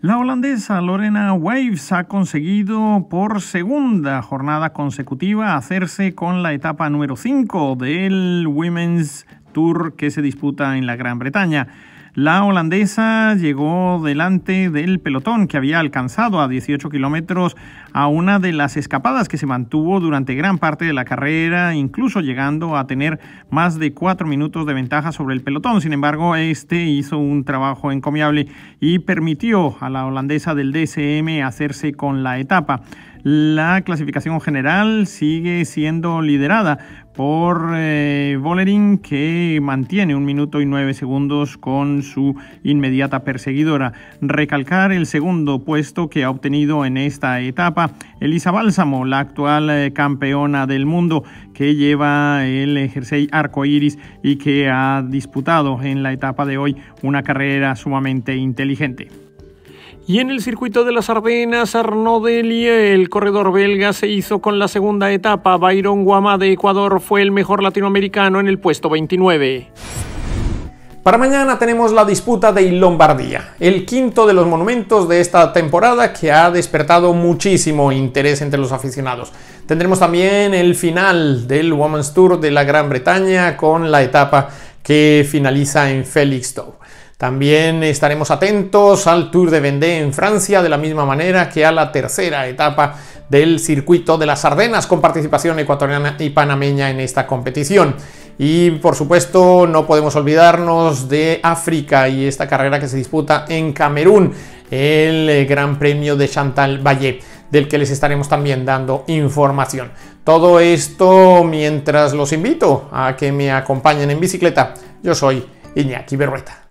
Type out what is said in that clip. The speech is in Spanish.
La holandesa Lorena Waves ha conseguido por segunda jornada consecutiva hacerse con la etapa número 5 del Women's Tour que se disputa en la Gran Bretaña. La holandesa llegó delante del pelotón que había alcanzado a 18 kilómetros a una de las escapadas que se mantuvo durante gran parte de la carrera, incluso llegando a tener más de cuatro minutos de ventaja sobre el pelotón. Sin embargo, este hizo un trabajo encomiable y permitió a la holandesa del DSM hacerse con la etapa la clasificación general sigue siendo liderada por eh, que mantiene un minuto y nueve segundos con su inmediata perseguidora. Recalcar el segundo puesto que ha obtenido en esta etapa Elisa Bálsamo, la actual eh, campeona del mundo que lleva el jersey arco iris y que ha disputado en la etapa de hoy una carrera sumamente inteligente. Y en el circuito de las Ardenas, Arnaud Delie, el corredor belga, se hizo con la segunda etapa. Byron Guama de Ecuador fue el mejor latinoamericano en el puesto 29. Para mañana tenemos la disputa de Lombardía, el quinto de los monumentos de esta temporada que ha despertado muchísimo interés entre los aficionados. Tendremos también el final del Women's Tour de la Gran Bretaña con la etapa que finaliza en Felixstowe. También estaremos atentos al Tour de Vendée en Francia, de la misma manera que a la tercera etapa del circuito de las Ardenas, con participación ecuatoriana y panameña en esta competición. Y por supuesto no podemos olvidarnos de África y esta carrera que se disputa en Camerún, el Gran Premio de Chantal Valle, del que les estaremos también dando información. Todo esto mientras los invito a que me acompañen en bicicleta. Yo soy Iñaki Berrueta.